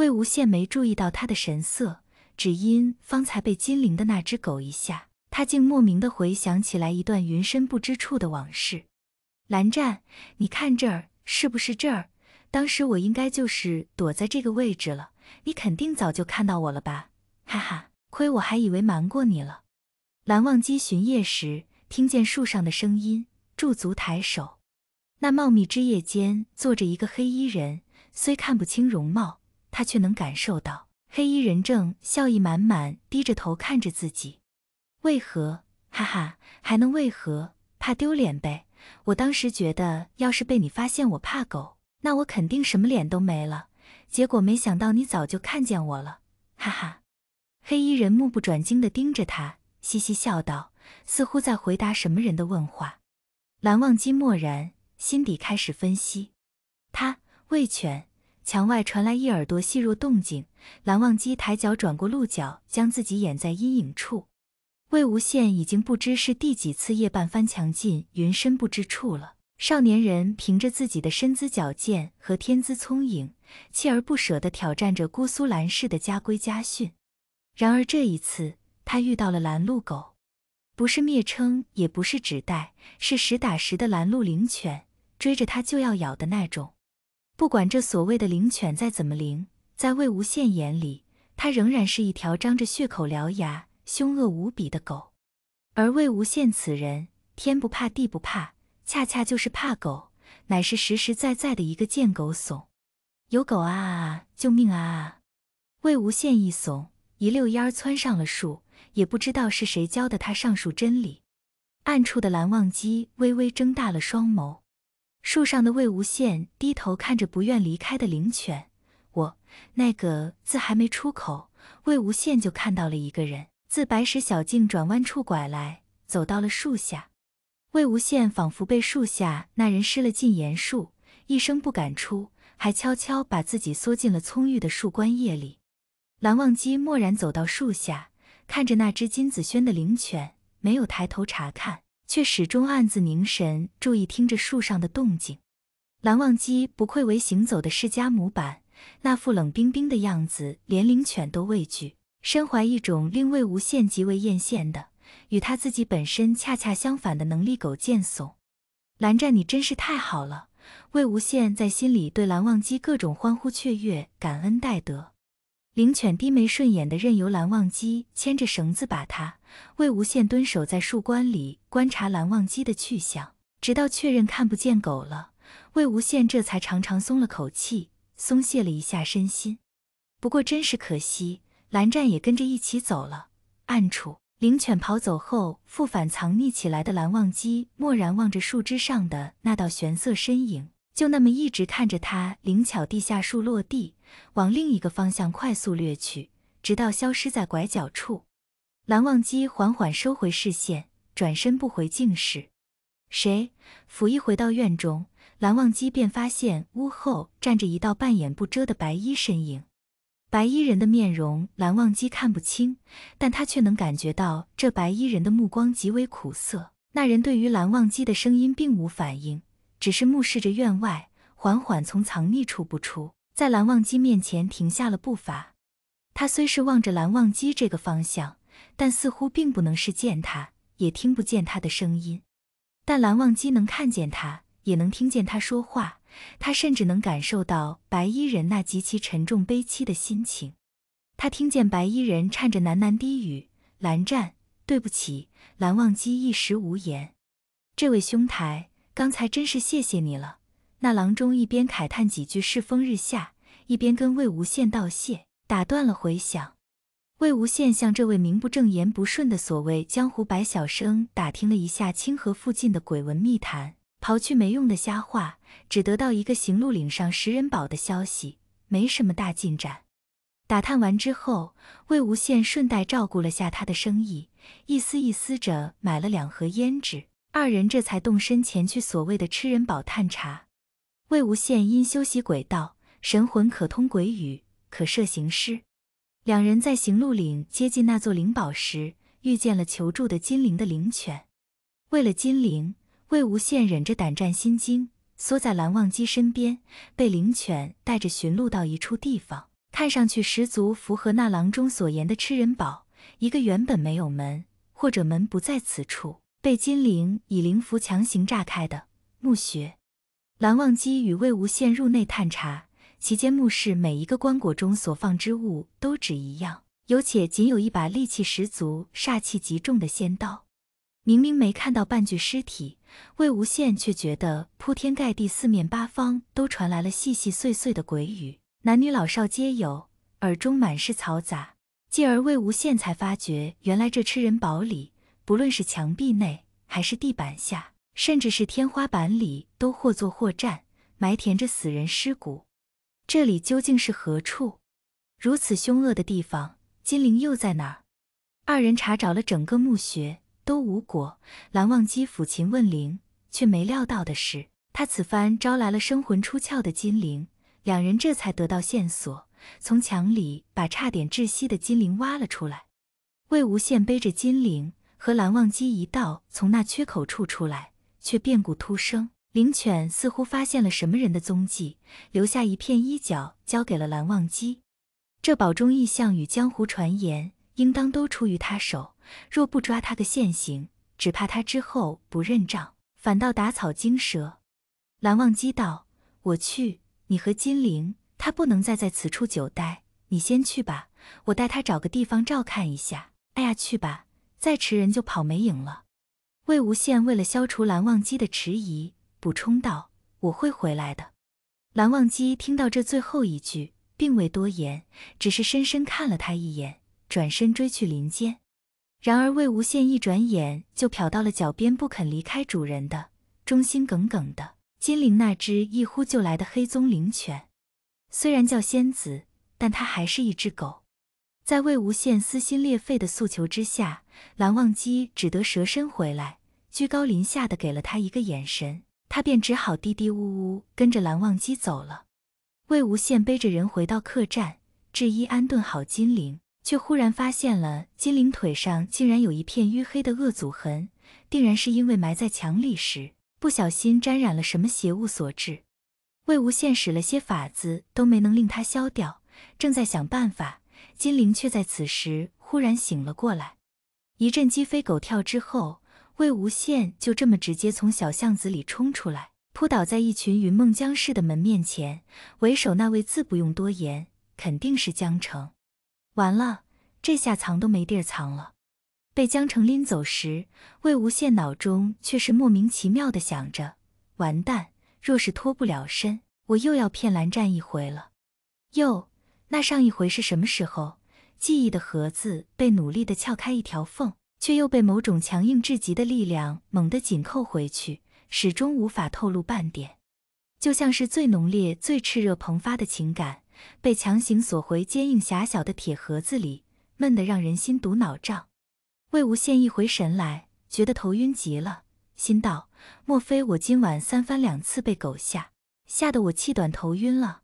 魏无羡没注意到他的神色，只因方才被金陵的那只狗一下，他竟莫名的回想起来一段云深不知处的往事。蓝湛，你看这儿是不是这儿？当时我应该就是躲在这个位置了，你肯定早就看到我了吧？哈哈，亏我还以为瞒过你了。蓝忘机巡夜时听见树上的声音，驻足抬手，那茂密枝叶间坐着一个黑衣人，虽看不清容貌。他却能感受到，黑衣人正笑意满满，低着头看着自己。为何？哈哈，还能为何？怕丢脸呗。我当时觉得，要是被你发现我怕狗，那我肯定什么脸都没了。结果没想到你早就看见我了，哈哈。黑衣人目不转睛地盯着他，嘻嘻笑道，似乎在回答什么人的问话。蓝忘机默然，心底开始分析，他畏犬。墙外传来一耳朵细弱动静，蓝忘机抬脚转过鹿角，将自己掩在阴影处。魏无羡已经不知是第几次夜半翻墙进云深不知处了。少年人凭着自己的身姿矫健和天资聪颖，锲而不舍地挑战着姑苏蓝氏的家规家训。然而这一次，他遇到了拦路狗，不是蔑称，也不是指代，是实打实的拦路灵犬，追着他就要咬的那种。不管这所谓的灵犬再怎么灵，在魏无羡眼里，它仍然是一条张着血口獠牙、凶恶无比的狗。而魏无羡此人天不怕地不怕，恰恰就是怕狗，乃是实实在在的一个见狗怂。有狗啊啊！救命啊啊！魏无羡一怂，一溜烟儿窜上了树，也不知道是谁教的他上树真理。暗处的蓝忘机微微睁大了双眸。树上的魏无羡低头看着不愿离开的灵犬，我那个字还没出口，魏无羡就看到了一个人自白石小径转弯处拐来，走到了树下。魏无羡仿佛被树下那人施了禁言术，一声不敢出，还悄悄把自己缩进了葱郁的树冠叶里。蓝忘机默然走到树下，看着那只金子轩的灵犬，没有抬头查看。却始终暗自凝神，注意听着树上的动静。蓝忘机不愧为行走的释迦模板，那副冷冰冰的样子，连灵犬都畏惧。身怀一种令魏无羡极为艳羡的，与他自己本身恰恰相反的能力，狗见怂。蓝湛，你真是太好了！魏无羡在心里对蓝忘机各种欢呼雀跃，感恩戴德。灵犬低眉顺眼地任由蓝忘机牵着绳子把它。魏无羡蹲守在树冠里观察蓝忘机的去向，直到确认看不见狗了，魏无羡这才长长松了口气，松懈了一下身心。不过真是可惜，蓝湛也跟着一起走了。暗处，灵犬跑走后复返藏匿起来的蓝忘机蓦然望着树枝上的那道玄色身影。就那么一直看着他灵巧地下树落地，往另一个方向快速掠去，直到消失在拐角处。蓝忘机缓缓收回视线，转身不回静室。谁甫一回到院中，蓝忘机便发现屋后站着一道半掩不遮的白衣身影。白衣人的面容蓝忘机看不清，但他却能感觉到这白衣人的目光极为苦涩。那人对于蓝忘机的声音并无反应。只是目视着院外，缓缓从藏匿处步出，在蓝忘机面前停下了步伐。他虽是望着蓝忘机这个方向，但似乎并不能视见他，也听不见他的声音。但蓝忘机能看见他，也能听见他说话，他甚至能感受到白衣人那极其沉重悲戚的心情。他听见白衣人颤着喃喃低语：“蓝湛，对不起。”蓝忘机一时无言。这位兄台。刚才真是谢谢你了。那郎中一边慨叹几句世风日下，一边跟魏无羡道谢，打断了回响。魏无羡向这位名不正言不顺的所谓江湖白小生打听了一下清河附近的鬼文秘谈，刨去没用的瞎话，只得到一个行路岭上食人堡的消息，没什么大进展。打探完之后，魏无羡顺带照顾了下他的生意，一丝一丝着买了两盒胭脂。二人这才动身前去所谓的吃人堡探查。魏无羡因修习鬼道，神魂可通鬼语，可摄行尸。两人在行路岭接近那座灵堡时，遇见了求助的金陵的灵犬。为了金陵，魏无羡忍着胆战心惊，缩在蓝忘机身边，被灵犬带着寻路到一处地方，看上去十足符合那郎中所言的吃人堡。一个原本没有门，或者门不在此处。被金陵以灵符强行炸开的墓穴，蓝忘机与魏无羡入内探查，其间墓室每一个棺椁中所放之物都只一样，有且仅有一把戾气十足、煞气极重的仙刀。明明没看到半具尸体，魏无羡却觉得铺天盖地、四面八方都传来了细细碎碎的鬼语，男女老少皆有，耳中满是嘈杂。继而魏无羡才发觉，原来这吃人堡里。不论是墙壁内，还是地板下，甚至是天花板里，都或坐或站，埋填着死人尸骨。这里究竟是何处？如此凶恶的地方，金陵又在哪儿？二人查找了整个墓穴，都无果。蓝忘机抚琴问灵，却没料到的是，他此番招来了生魂出窍的金陵。两人这才得到线索，从墙里把差点窒息的金陵挖了出来。魏无羡背着金陵和蓝忘机一道从那缺口处出来，却变故突生。灵犬似乎发现了什么人的踪迹，留下一片衣角交给了蓝忘机。这宝中异象与江湖传言，应当都出于他手。若不抓他个现行，只怕他之后不认账，反倒打草惊蛇。蓝忘机道：“我去，你和金灵，他不能再在此处久待。你先去吧，我带他找个地方照看一下。”哎呀，去吧。再迟人就跑没影了。魏无羡为了消除蓝忘机的迟疑，补充道：“我会回来的。”蓝忘机听到这最后一句，并未多言，只是深深看了他一眼，转身追去林间。然而魏无羡一转眼就瞟到了脚边不肯离开主人的忠心耿耿的金陵那只一呼就来的黑棕灵犬。虽然叫仙子，但它还是一只狗。在魏无羡撕心裂肺的诉求之下，蓝忘机只得蛇身回来，居高临下的给了他一个眼神，他便只好嘀嘀呜呜跟着蓝忘机走了。魏无羡背着人回到客栈，制衣安顿好金陵，却忽然发现了金陵腿上竟然有一片淤黑的恶阻痕，定然是因为埋在墙里时不小心沾染了什么邪物所致。魏无羡使了些法子都没能令他消掉，正在想办法。金灵却在此时忽然醒了过来，一阵鸡飞狗跳之后，魏无羡就这么直接从小巷子里冲出来，扑倒在一群云梦江氏的门面前。为首那位自不用多言，肯定是江澄。完了，这下藏都没地儿藏了。被江澄拎走时，魏无羡脑中却是莫名其妙的想着：完蛋，若是脱不了身，我又要骗蓝湛一回了。又。那上一回是什么时候？记忆的盒子被努力的撬开一条缝，却又被某种强硬至极的力量猛地紧扣回去，始终无法透露半点。就像是最浓烈、最炽热、蓬发的情感，被强行锁回坚硬狭小的铁盒子里，闷得让人心堵脑胀。魏无羡一回神来，觉得头晕极了，心道：莫非我今晚三番两次被狗吓，吓得我气短头晕了？